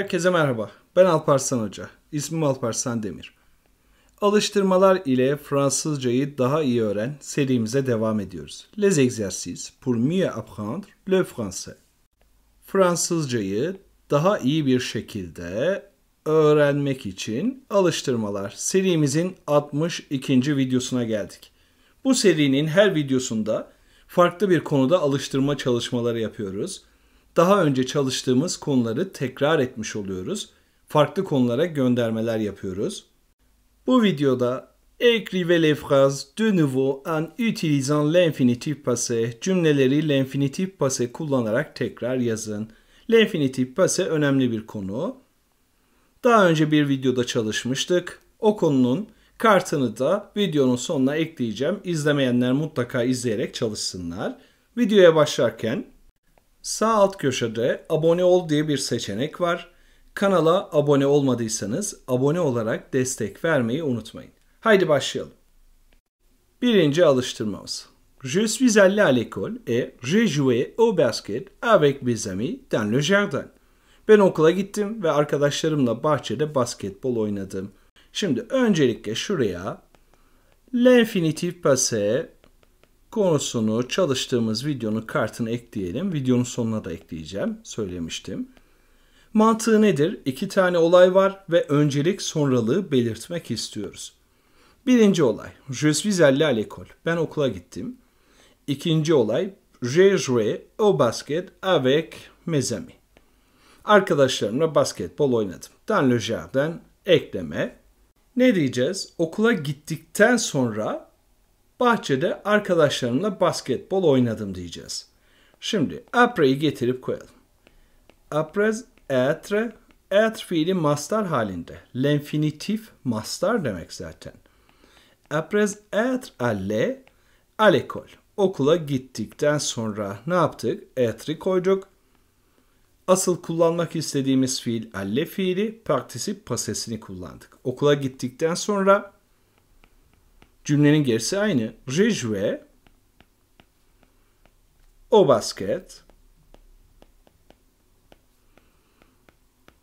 Herkese merhaba. Ben Alparslan Hoca. İsmim Alparslan Demir. Alıştırmalar ile Fransızcayı daha iyi öğren serimize devam ediyoruz. Les exercices pour mieux apprendre le français. Fransızcayı daha iyi bir şekilde öğrenmek için alıştırmalar serimizin 62. videosuna geldik. Bu serinin her videosunda farklı bir konuda alıştırma çalışmaları yapıyoruz daha önce çalıştığımız konuları tekrar etmiş oluyoruz. Farklı konulara göndermeler yapıyoruz. Bu videoda écrivez les phrases de nouveau en utilisant l'infinitif passé. Cümleleri l'infinitif passé kullanarak tekrar yazın. L'infinitif passé önemli bir konu. Daha önce bir videoda çalışmıştık. O konunun kartını da videonun sonuna ekleyeceğim. İzlemeyenler mutlaka izleyerek çalışsınlar. Videoya başlarken Sağ alt köşede abone ol diye bir seçenek var. Kanala abone olmadıysanız abone olarak destek vermeyi unutmayın. Haydi başlayalım. Birinci alıştırmamız. Je suis allé à l'école et j'ai joué au basket avec mes amis dans le jardin. Ben okula gittim ve arkadaşlarımla bahçede basketbol oynadım. Şimdi öncelikle şuraya l'infinitif passé konusunu çalıştığımız videonun kartını ekleyelim. Videonun sonuna da ekleyeceğim. Söylemiştim. Mantığı nedir? İki tane olay var ve öncelik sonralığı belirtmek istiyoruz. Birinci olay. Je suis allé à l'école. Ben okula gittim. İkinci olay. J'ai joué au basket avec mes amis. Arkadaşlarımla basketbol oynadım. Dans le jardin ekleme. Ne diyeceğiz? Okula gittikten sonra Bahçede arkadaşlarımla basketbol oynadım diyeceğiz. Şimdi apré'yi getirip koyalım. Après, être, être fiili mastar halinde. L'infinitif mastar demek zaten. Après être allé, à l'école. Okula gittikten sonra ne yaptık? Etre'i koyduk. Asıl kullanmak istediğimiz fiil alle fiili, particip pasesini kullandık. Okula gittikten sonra Cümlenin gerisi aynı. Je jouais au basket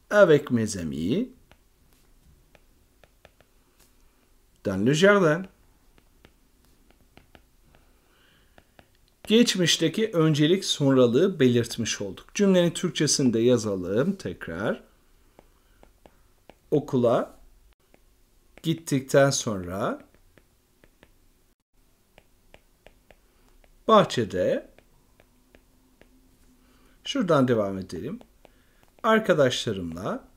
avec mes amis dans le jardin. Geçmişteki öncelik sonralığı belirtmiş olduk. Cümlenin Türkçesini de yazalım tekrar. Okula gittikten sonra bahçede şuradan devam edelim. Arkadaşlarımla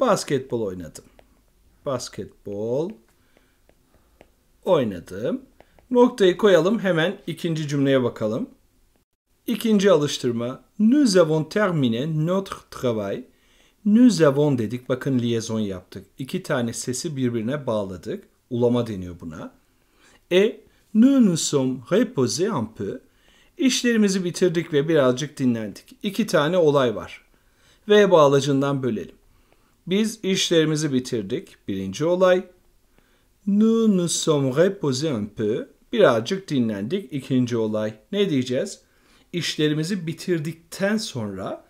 basketbol oynadım. Basketbol oynadım. Noktayı koyalım hemen ikinci cümleye bakalım. İkinci alıştırma. Nous avons terminé notre travail. Nous avons dedik. Bakın liaison yaptık. İki tane sesi birbirine bağladık. Ulama deniyor buna et nous nous sommes reposés un peu. İşlerimizi bitirdik ve birazcık dinlendik. İki tane olay var. Ve bağlacından bölelim. Biz işlerimizi bitirdik. Birinci olay. Nous nous sommes reposés un peu. Birazcık dinlendik. İkinci olay. Ne diyeceğiz? İşlerimizi bitirdikten sonra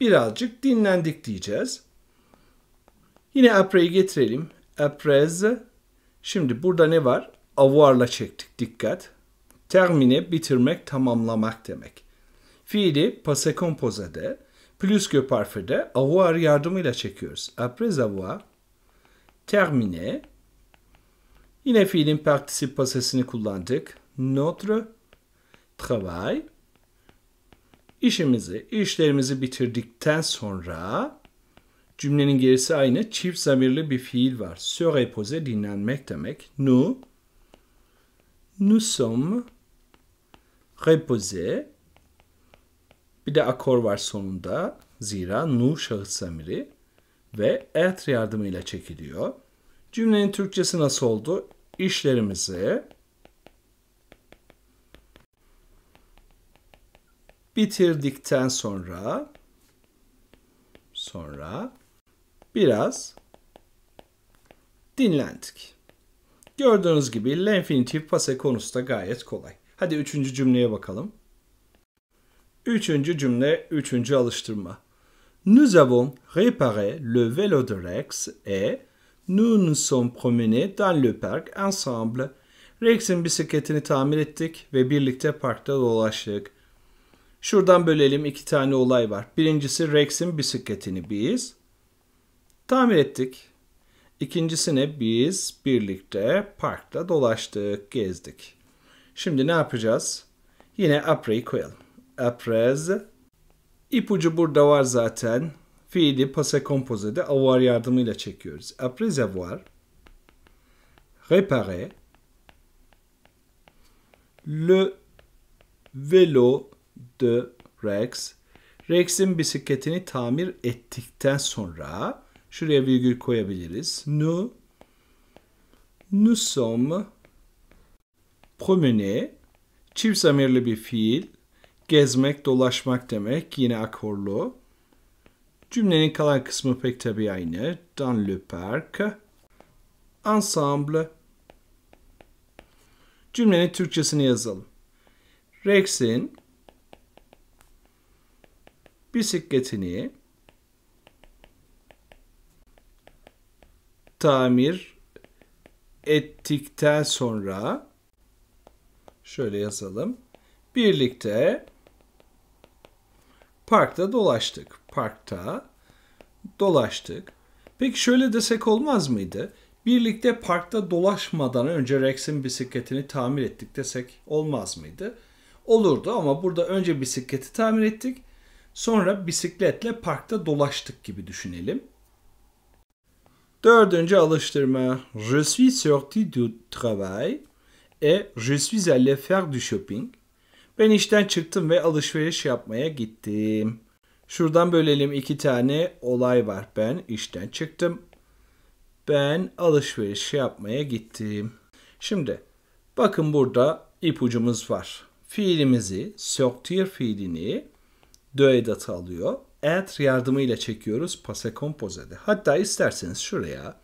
birazcık dinlendik diyeceğiz. Yine apre'yi getirelim. Aprez. Şimdi burada ne var? avarla çektik dikkat. Termine bitirmek, tamamlamak demek. Fiili passé composé plus que parfait'de avoir yardımıyla çekiyoruz. Après avoir, terminé, yine fiilin particip pasesini kullandık. Notre travail, işimizi, işlerimizi bitirdikten sonra cümlenin gerisi aynı çift zamirli bir fiil var. Se reposer dinlenmek demek. Nous nous sommes reposés. Bir de akor var sonunda. Zira nu şahıs zamiri ve et yardımıyla çekiliyor. Cümlenin Türkçesi nasıl oldu? İşlerimizi bitirdikten sonra sonra biraz dinlendik. Gördüğünüz gibi l'infinitif passe konusu da gayet kolay. Hadi üçüncü cümleye bakalım. Üçüncü cümle, üçüncü alıştırma. Nous avons réparé le vélo de Rex et nous nous sommes promenés dans le parc ensemble. Rex'in bisikletini tamir ettik ve birlikte parkta dolaştık. Şuradan bölelim iki tane olay var. Birincisi Rex'in bisikletini biz tamir ettik. İkincisini biz birlikte parkta dolaştık, gezdik. Şimdi ne yapacağız? Yine apres koyalım. Après. İpucu burada var zaten. Fiili passé composé de avoir yardımıyla çekiyoruz. Après avoir. Réparer. Le vélo de Rex. Rex'in bisikletini tamir ettikten sonra Şuraya virgül koyabiliriz. Nous, nous sommes promenés. Çift zamirli bir fiil. Gezmek, dolaşmak demek. Yine akorlu. Cümlenin kalan kısmı pek tabii aynı. Dans le parc. Ensemble. Cümlenin Türkçesini yazalım. Rex'in bisikletini tamir ettikten sonra şöyle yazalım. Birlikte parkta dolaştık. Parkta dolaştık. Peki şöyle desek olmaz mıydı? Birlikte parkta dolaşmadan önce Rex'in bisikletini tamir ettik desek olmaz mıydı? Olurdu ama burada önce bisikleti tamir ettik. Sonra bisikletle parkta dolaştık gibi düşünelim. Dördüncü alıştırma. Je suis sorti du travail et je suis allé faire du shopping. Ben işten çıktım ve alışveriş yapmaya gittim. Şuradan bölelim iki tane olay var. Ben işten çıktım. Ben alışveriş yapmaya gittim. Şimdi bakın burada ipucumuz var. Fiilimizi, sortir fiilini do edatı alıyor add yardımıyla çekiyoruz passé composé'de. Hatta isterseniz şuraya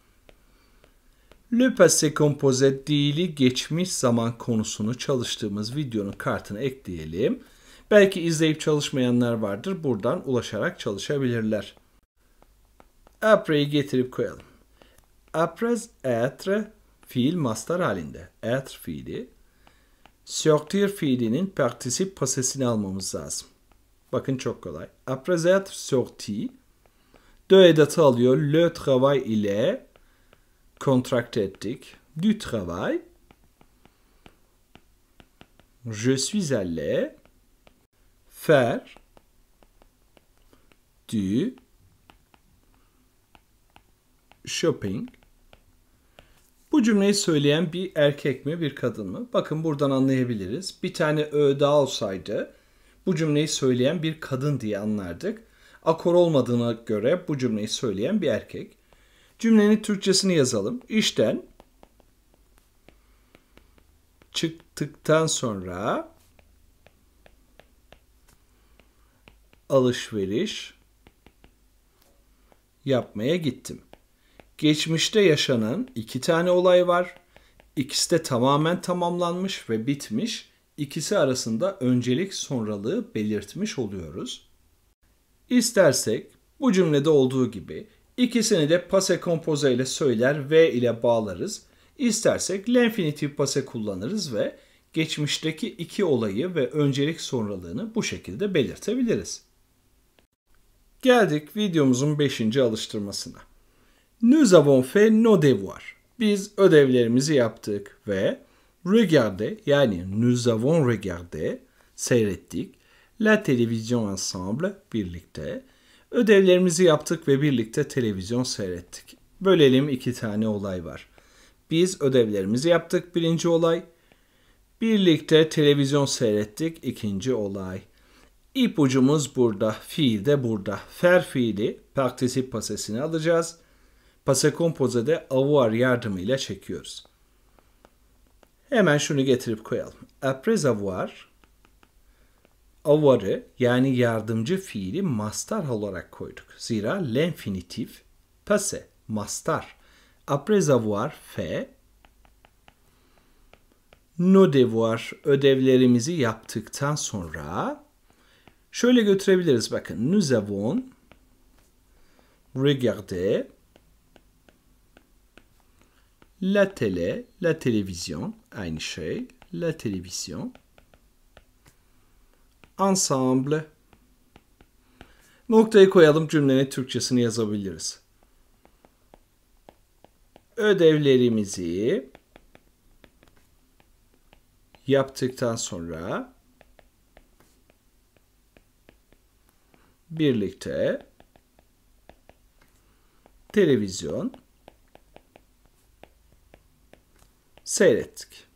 Le passé composé değili geçmiş zaman konusunu çalıştığımız videonun kartını ekleyelim. Belki izleyip çalışmayanlar vardır. Buradan ulaşarak çalışabilirler. Apre'yi getirip koyalım. Après être fiil mastar halinde. Être fiili. Sortir fiilinin particip pasesini almamız lazım. Bakın çok kolay. Après être sorti, de edatı alıyor. Le travail ile kontrakt ettik. Du travail. Je suis allé faire du shopping. Bu cümleyi söyleyen bir erkek mi bir kadın mı? Bakın buradan anlayabiliriz. Bir tane öğda olsaydı bu cümleyi söyleyen bir kadın diye anlardık. Akor olmadığına göre bu cümleyi söyleyen bir erkek. Cümlenin Türkçesini yazalım. İşten çıktıktan sonra alışveriş yapmaya gittim. Geçmişte yaşanan iki tane olay var. İkisi de tamamen tamamlanmış ve bitmiş ikisi arasında öncelik sonralığı belirtmiş oluyoruz. İstersek bu cümlede olduğu gibi ikisini de pase kompoze ile söyler ve ile bağlarız. İstersek l'infinitif pase kullanırız ve geçmişteki iki olayı ve öncelik sonralığını bu şekilde belirtebiliriz. Geldik videomuzun 5. alıştırmasına. Nous avons fait nos devoirs. Biz ödevlerimizi yaptık ve Regardez yani nous avons regardé seyrettik. La televizyon ensemble birlikte. Ödevlerimizi yaptık ve birlikte televizyon seyrettik. Bölelim iki tane olay var. Biz ödevlerimizi yaptık birinci olay. Birlikte televizyon seyrettik ikinci olay. İpucumuz burada, fiil de burada. Fer fiili particip pasesini alacağız. Pase kompozede avuar yardımıyla çekiyoruz. Hemen şunu getirip koyalım. Après avoir avarı yani yardımcı fiili mastar olarak koyduk. Zira l'infinitif passé mastar. Après avoir fait nos devoirs, ödevlerimizi yaptıktan sonra şöyle götürebiliriz bakın. Nous avons regardé la télé, la télévision aynı şey. La televizyon. Ensemble. Noktayı koyalım cümlenin Türkçesini yazabiliriz. Ödevlerimizi yaptıktan sonra birlikte televizyon seyrettik.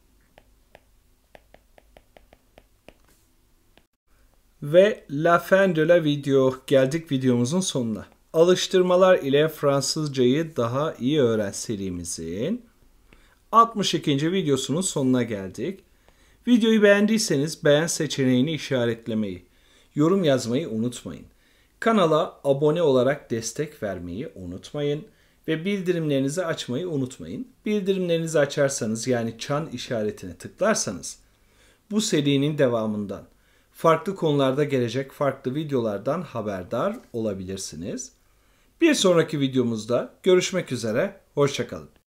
Ve la fin de la video geldik videomuzun sonuna. Alıştırmalar ile Fransızcayı daha iyi öğren serimizin 62. videosunun sonuna geldik. Videoyu beğendiyseniz beğen seçeneğini işaretlemeyi, yorum yazmayı unutmayın. Kanala abone olarak destek vermeyi unutmayın ve bildirimlerinizi açmayı unutmayın. Bildirimlerinizi açarsanız yani çan işaretine tıklarsanız bu serinin devamından farklı konularda gelecek farklı videolardan haberdar olabilirsiniz. Bir sonraki videomuzda görüşmek üzere, hoşçakalın.